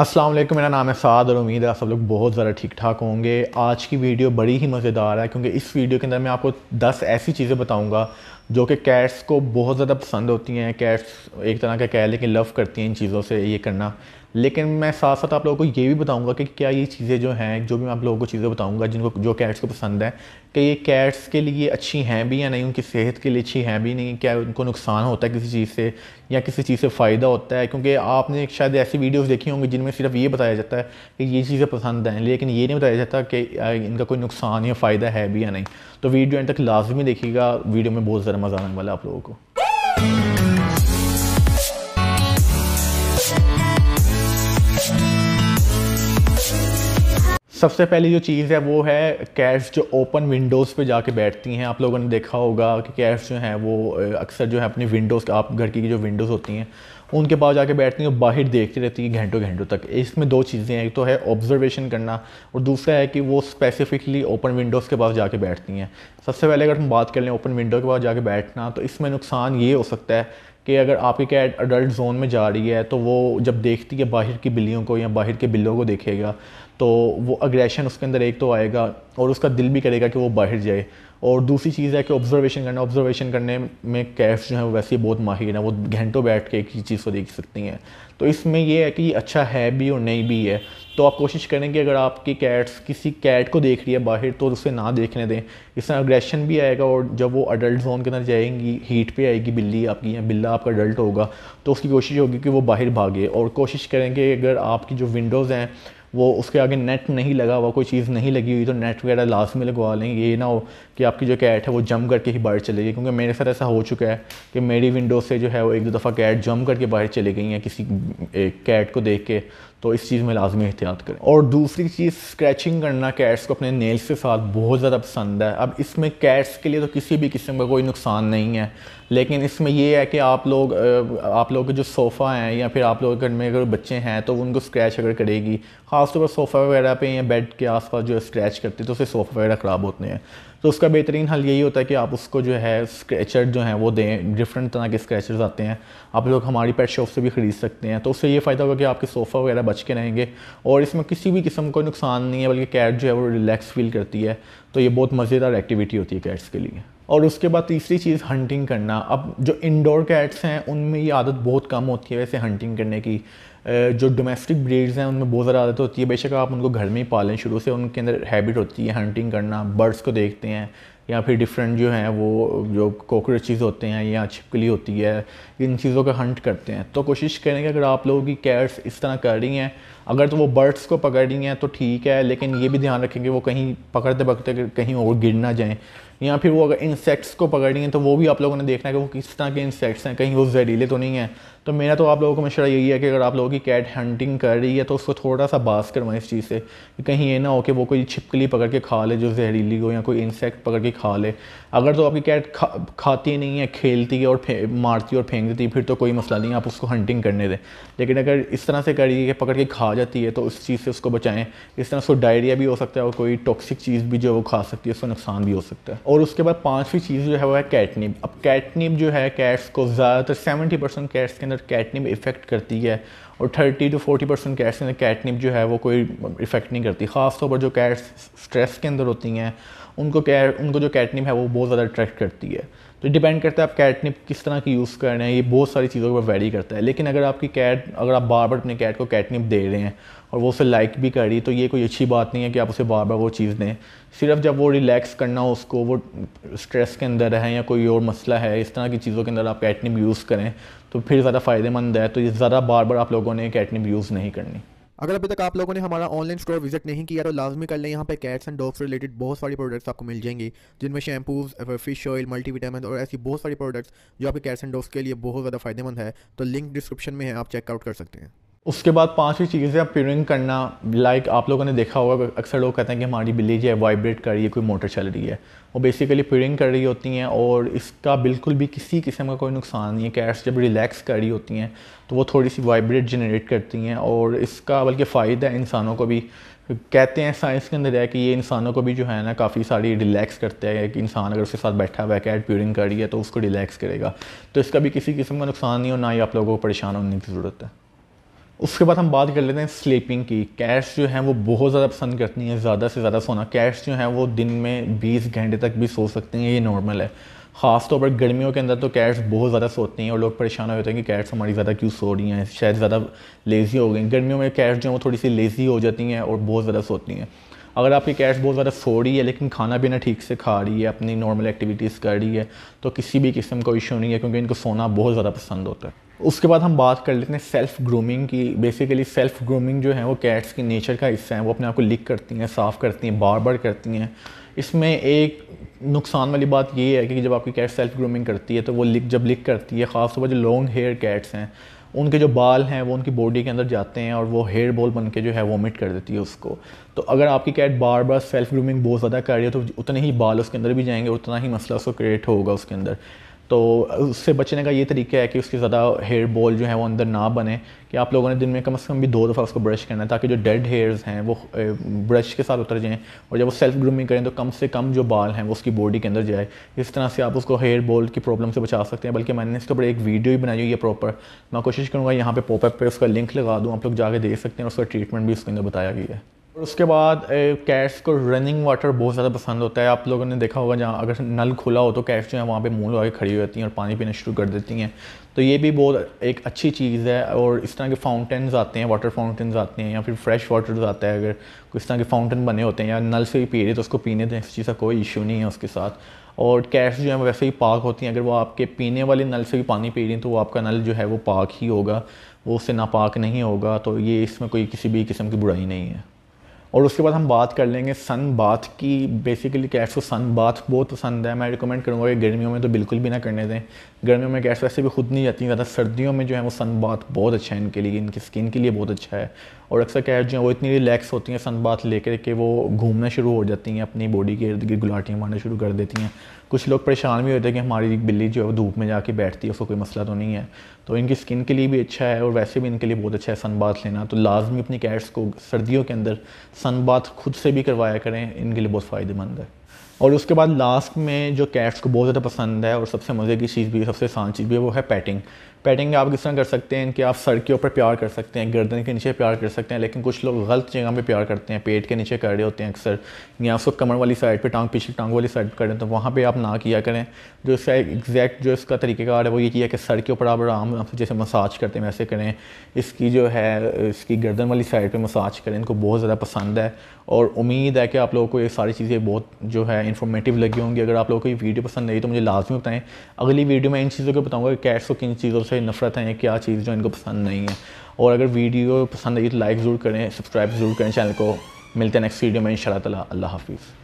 असलम मेरा नाम है साद और उम्मीद है आप सब लोग बहुत ज़्यादा ठीक ठाक होंगे आज की वीडियो बड़ी ही मज़ेदार है क्योंकि इस वीडियो के अंदर मैं आपको 10 ऐसी चीज़ें बताऊंगा जो कि कैट्स को बहुत ज़्यादा पसंद होती हैं कैट्स एक तरह का कह लेकिन लव करती हैं इन चीज़ों से ये करना लेकिन मैं साथ साथ आप लोगों को ये भी बताऊंगा कि क्या ये चीज़ें जो हैं जो भी मैं आप लोगों को चीज़ें बताऊंगा जिनको जो कैट्स को पसंद है कि ये कैट्स के लिए अच्छी हैं भी या नहीं उनकी सेहत के लिए अच्छी हैं भी नहीं क्या उनको नुकसान होता है किसी चीज़ से या किसी चीज़ से फ़ायदा होता है क्योंकि आपने शायद ऐसी वीडियोज़ देखी होंगी जिनमें सिर्फ ये बताया जाता है कि ये चीज़ें पसंद हैं लेकिन ये नहीं बताया जाता कि इनका कोई नुकसान या फ़ायदा है भी या नहीं तो वीडियो एंड तक लाजमी देखिएगा वीडियो में बहुत ज़्यादा मज़ा आने वाला आप लोगों को सबसे पहली जो चीज़ है वो है कैश जो ओपन विंडोज़ पे जाके बैठती हैं आप लोगों ने देखा होगा कि कैश जो है वो अक्सर जो है अपनी विंडोज़ आप घर की जो विंडोज़ होती हैं उनके पास जाके बैठती हैं और बाहर देखती रहती हैं घंटों घंटों तक इसमें दो चीज़ें हैं एक तो है ऑब्जर्वेशन करना और दूसरा है कि वो स्पेसिफिकली ओपन विंडोज़ के पास जाके बैठती हैं सबसे पहले अगर हम बात कर लें ओपन विंडो के पास जाके बैठना तो इसमें नुकसान ये हो सकता है कि अगर आपकी कैट अडल्ट जोन में जा रही है तो वो जब देखती है बाहर की बिल्लियों को या बाहर के बिल्लों को देखेगा तो वो अग्रेशन उसके अंदर एक तो आएगा और उसका दिल भी करेगा कि वो बाहर जाए और दूसरी चीज़ है कि ऑब्जर्वेशन करना ऑब्जर्वेशन करने में कैफ जो है वो वैसे बहुत माहिर हैं वो घंटों बैठ के एक ही चीज़ को देख सकती हैं तो इसमें यह है कि अच्छा है भी और नहीं भी है तो आप कोशिश करें कि अगर आपकी कैट्स किसी कैट को देख रही है बाहर तो उसे ना देखने दें इसमें अग्रेशन भी आएगा और जब वो अडल्ट जोन के अंदर जाएंगी हीट पे आएगी बिल्ली आपकी या बिल्ला आपका अडल्ट होगा तो उसकी कोशिश होगी कि वो बाहर भागे और कोशिश करें कि अगर आपकी जो विंडोज़ हैं वो उसके आगे नेट नहीं लगा हुआ कोई चीज़ नहीं लगी हुई तो नेट वगैरह लास्ट में लगवा लें ये ना हो कि आपकी जो कैट है वो जम करके ही बाहर चले गई क्योंकि मेरे साथ ऐसा हो चुका है कि मेरी विंडो से जो है वो एक दो दफ़ा कैट जम करके बाहर चले गई हैं किसी एक कैट को देख के तो इस चीज़ में लाजमी एहतियात करें और दूसरी चीज़ स्क्रैचिंग करना कैट्स को अपने नेल्स के साथ बहुत ज़्यादा पसंद है अब इसमें कैट्स के लिए तो किसी भी किस्म का कोई नुकसान नहीं है लेकिन इसमें यह है कि आप लोग आप लोग के जो सोफ़ा हैं या फिर आप लोग घर में अगर बच्चे हैं तो उनको स्क्रैच अगर करेगी ख़ासतौर पर सोफ़ा वगैरह पे या बेड के आसपास जो स्क्रैच करते हैं तो उससे सोफ़ा वगैरह ख़राब होते हैं तो उसका बेहतरीन हल यही होता है कि आप उसको जो है स्क्रैचर जो हैं वो दें डिफरेंट तरह के स्क्रैचर्स आते हैं आप लोग हमारी पेट शॉप से भी ख़रीद सकते हैं तो उससे ये फ़ायदा होगा कि आपके सोफ़ा वगैरह बच के रहेंगे और इसमें किसी भी किस्म का नुकसान नहीं है बल्कि कैट जो है वो रिलैक्स फील करती है तो ये बहुत मज़ेदार एक्टिविटी होती है कैट्स के लिए और उसके बाद तीसरी चीज़ हंटिंग करना अब जो इंडोर कैट्स हैं उनमें ये आदत बहुत कम होती है वैसे हंटिंग करने की जो डोमेस्टिक ब्रीड्स हैं उनमें बहुत ज़्यादा आदत होती है बेशक आप उनको घर में ही पालें शुरू से उनके अंदर हैबिट होती है हंटिंग करना बर्ड्स को देखते हैं या फिर डिफरेंट जो हैं वो जो कॉकरोचेज़ होते हैं या छिपकली होती है इन चीज़ों का हंट करते हैं तो कोशिश करें कि अगर आप लोगों की कैट्स इस तरह कर रही हैं अगर तो वो बर्ड्स को पकड़ रही हैं तो ठीक है लेकिन ये भी ध्यान रखें कि वो कहीं पकड़ते पकड़ते कहीं और गिर ना जाएँ या फिर वो अगर इंसेक्ट्स को पकड़ रही हैं तो वो भी आप लोगों ने देखना है कि वो किस तरह के इंसेक्ट्स हैं कहीं वो जहरीले तो नहीं हैं तो मेरा तो आप लोगों को मशा यही है कि अगर आप लोग की कैट हंटिंग कर रही है तो उसको थोड़ा सा बास करवाएं इस चीज़ से कि कहीं ये ना हो कि वो कोई छिपकली पकड़ के खा ले जो जहरीली हो या कोई इंसेक्ट पकड़ के खा ले अगर तो आपकी कैट खा खाती नहीं है खेलती है और मारती और फेंक देती है फिर तो कोई मसला नहीं आप उसको हंटिंग करने दें लेकिन अगर इस तरह से करिए कि पकड़ के खा जाती है तो उस चीज़ से उसको बचाएँ इस तरह उसको डायरिया भी हो सकता है और कोई टॉक्सिक चीज़ भी जो वो खा सकती है उसका नुकसान भी हो सकता है और उसके बाद पाँचवीं चीज़ जो है वो है कैटनिप अब कैटनिप जो है कैट्स को ज़्यादातर सेवेंटी परसेंट कैट्स के अंदर कैटनिप इफेक्ट करती है और 30 टू 40 परसेंट कैट्स के अंदर कैटनिप जो है वो कोई इफेक्ट नहीं करती ख़ासतौर पर जो कैट्स स्ट्रेस के अंदर होती हैं उनको कैट उनको जो कैटनिप है वो बहुत ज़्यादा अट्रैक्ट करती है तो डिपेंड करता है आप कैटनिप किस तरह की यूज़ कर रहे हैं ये बहुत सारी चीज़ों के ऊपर वेरी करता है लेकिन अगर आपकी कैट अगर आप बार बार अपने कैट को कैटनिप दे रहे हैं और वो उसे लाइक भी कर रही तो ये कोई अच्छी बात नहीं है कि आप उसे बार बार वो चीज़ दें सिर्फ जब वो रिलैक्स करना हो उसको वो स्ट्रेस के अंदर है या कोई और मसला है इस तरह की चीज़ों के अंदर आप कैटनिप यूज़ करें तो फिर ज़्यादा फ़ायदेमंद है तो ये ज़्यादा बार बार आप लोगों ने कैटनिप यूज़ नहीं करनी अगर अभी तक आप लोगों ने हमारा ऑनलाइन स्टोर विजिट नहीं किया तो लाजमी कर लें यहाँ पे कैट्स एंड डॉग्स रिलेटेड बहुत सारी प्रोडक्ट्स आपको मिल जाएंगे जिनमें शैम्पूज फिश ऑयल मल्टीविटामिन और ऐसी बहुत सारी प्रोडक्ट्स जो आपके कैट्स एंड डॉग्स के लिए बहुत ज़्यादा फायदेमंद है तो लिंक डिस्क्रिप्शन में है आप चेकआउट कर सकते हैं उसके बाद पांचवी चीज़ है पेयरिंग करना लाइक आप लोगों ने देखा होगा अक्सर लोग कहते हैं कि हमारी बिल्ली जो है वाइब्रेट कर रही है कोई मोटर चल रही है वो बेसिकली पेयरिंग कर रही होती हैं और इसका बिल्कुल भी किसी किस्म का कोई नुकसान नहीं है कैट्स जब रिलैक्स कर रही होती हैं तो वो थोड़ी सी वाइब्रेट जनरेट करती हैं और इसका बल्कि फ़ायदा है इंसानों को भी कहते हैं साइंस के अंदर है कि ये इंसानों को भी जो है ना काफ़ी सारी रिलैक्स करते हैं कि इंसान अगर उसके साथ बैठा हुआ है कैट प्योरिंग कर रही है तो उसको रिलैक्स करेगा तो इसका भी किसी किस्म का नुकसान नहीं हो ना ही आप लोगों को परेशान होने की ज़रूरत है उसके बाद हम बात कर लेते हैं स्लीपिंग की कैश जो है वो बहुत ज़्यादा पसंद करती हैं ज़्यादा से ज़्यादा सोना कैश जो है वो दिन में 20 घंटे तक भी सो सकते हैं ये नॉर्मल है ख़ास तौर तो पर गर्मियों के अंदर तो कैट्स बहुत ज़्यादा सोती हैं और लोग परेशान हो जाते हैं कि कैट्स हमारी ज़्यादा क्यों सो रही हैं शायद ज़्यादा लेज़ी हो गई गर्मियों में कैट्स जो हैं वो थोड़ी सी लेज़ी हो जाती हैं और बहुत ज़्यादा सोती हैं अगर आपकी कैट्स बहुत ज़्यादा सो रही है लेकिन खाना पीना ठीक से खा रही है अपनी नॉर्मल एक्टिविटीज़ कर रही है तो किसी भी किस्म का इशू नहीं है क्योंकि इनको सोना बहुत ज़्यादा पसंद होता है उसके बाद हम बात कर लेते हैं सेल्फ ग्रूमिंग की बेसिकली सेल्फ ग्रूमिंग जो है वो कैट्स की नेचर का हिस्सा है वो अपने आप को लिक करती हैं साफ़ करती हैं बार बार करती हैं इसमें एक नुकसान वाली बात ये है कि जब आपकी कैट सेल्फ ग्रूमिंग करती है तो वो लिक जब लिक करती है ख़ासतौर पर जो लॉन्ग हेयर कैट्स हैं उनके जो बाल हैं वो उनकी बॉडी के अंदर जाते हैं और वो हेयर बॉल बन के जो है वोमिट कर देती है उसको तो अगर आपकी कैट बार बार सेल्फ ग्रूमिंग बहुत ज़्यादा कर रही है तो उतने ही बाल उसके अंदर भी जाएंगे उतना ही मसला उसको क्रिएट होगा उसके अंदर तो उससे बचने का ये तरीका है कि उसकी ज़्यादा हेयर बॉल जो है वो अंदर ना बने कि आप लोगों ने दिन में कम से कम भी दो दफ़ा उसको ब्रश करना है ताकि जो डेड हेयर्स हैं वो ब्रश के साथ उतर जाएँ और जब वो सेल्फ ग्रूमिंग करें तो कम से कम जो बाल हैं वो उसकी बॉडी के अंदर जाए इस तरह से आप उसको हेयर बॉल की प्रॉब्लम से बचा सकते हैं बल्कि मैंने इसके ऊपर एक वीडियो भी बनाई हुई है प्रॉपर मैं कोशिश करूँगा यहाँ पर पॉपअप पर उसका लिंक लगा दूँ आप लोग जाके देख सकते हैं उसका ट्रीटमेंट भी उसके अंदर बताया गया है और उसके बाद कैट्स को रनिंग वाटर बहुत ज़्यादा पसंद होता है आप लोगों ने देखा होगा जहाँ अगर नल खुला हो तो कैट्स जो है वहाँ पे मुँह लगा के खड़ी होती हैं और पानी पीना शुरू कर देती हैं तो ये भी बहुत एक अच्छी चीज़ है और इस तरह के फाउंटेन्स आते हैं वाटर फाउंटेन्स आते हैं या फिर फ्रेश वाटर आता है अगर इस तरह के फाउंटेन बने होते हैं या नल से भी पी रहे तो उसको पीने दें इस चीज़ का कोई इशू नहीं है उसके साथ और कैट्स जो है वैसे ही पाक होती हैं अगर वो आपके पीने वाले नल से भी पानी पी रही हैं तो वो आपका नल जो है वो पाक ही होगा वो उससे नापाक नहीं होगा तो ये इसमें कोई किसी भी किस्म की बुराई नहीं है और उसके बाद हम बात कर लेंगे सन बाथ की बेसिकली कैश सन बाथ बहुत पसंद है मैं रिकमेंड करूँगा कि गर्मियों में तो बिल्कुल भी ना करने दें गर्मियों में कैश वैसे भी खुद नहीं जाती ज़्यादा सर्दियों में जो है वो सन बाथ बहुत अच्छा है इनके लिए इनकी स्किन के लिए बहुत अच्छा है और अक्सर कैश जो है वो इतनी रिलैक्स होती हैं सन बाथ लेकर के वो घूमना शुरू हो जाती हैं अपनी बॉडी के इर्द गिर्द गुलाटियाँ मारना शुरू कर देती हैं कुछ लोग परेशान भी होते हैं कि हमारी बिल्ली जो है वो धूप में जाके बैठती है उसको कोई मसला तो नहीं है तो इनकी स्किन के लिए भी अच्छा है और वैसे भी इनके लिए बहुत अच्छा है सन बाथ लेना तो लाजमी अपनी कैट्स को सर्दियों के अंदर सन बाथ खुद से भी करवाया करें इनके लिए बहुत फ़ायदेमंद है और उसके बाद लास्ट में जो कैट्स को बहुत ज़्यादा पसंद है और सबसे मज़े की चीज़ भी सबसे आसान चीज़ भी है वो है पैटिंग पैटिंग आप किस तरह कर सकते हैं कि आप सर के ऊपर प्यार कर सकते हैं गर्दन के नीचे प्यार कर सकते हैं लेकिन कुछ लोग गलत जगह पे प्यार करते हैं पेट के नीचे कर रहे होते हैं अक्सर या उसको कमर वाली साइड पे टांग पीछे टांग वाली साइड रहे तो वहाँ पर आप ना किया करें जो इसका एग्जैक्ट जो इसका तरीक़ेकार है वो ये किया कि सर के ऊपर आप आराम जैसे मसाज करते हैं वैसे करें इसकी जो है इसकी गर्दन वाली साइड पर मसाज करें इनको बहुत ज़्यादा पसंद है और उम्मीद है कि आप लोगों को ये सारी चीज़ें बहुत जो जो है इन्फॉर्मेटिव लगी होंगी अगर आप लोगों को ये वीडियो पसंद आई तो मुझे लाजमी बताएं अगली वीडियो में इन चीज़ों को बताऊँगा कि कैट्स को किन चीज़ों से नफरत है या क्या चीज़ जो इनको पसंद नहीं है और अगर वीडियो पसंद आई तो लाइक ज़रूर करें सब्सक्राइब ज़रूर करें चैनल को मिलते हैं नेक्स्ट वीडियो में इन शाला अल्लाह हाफिज़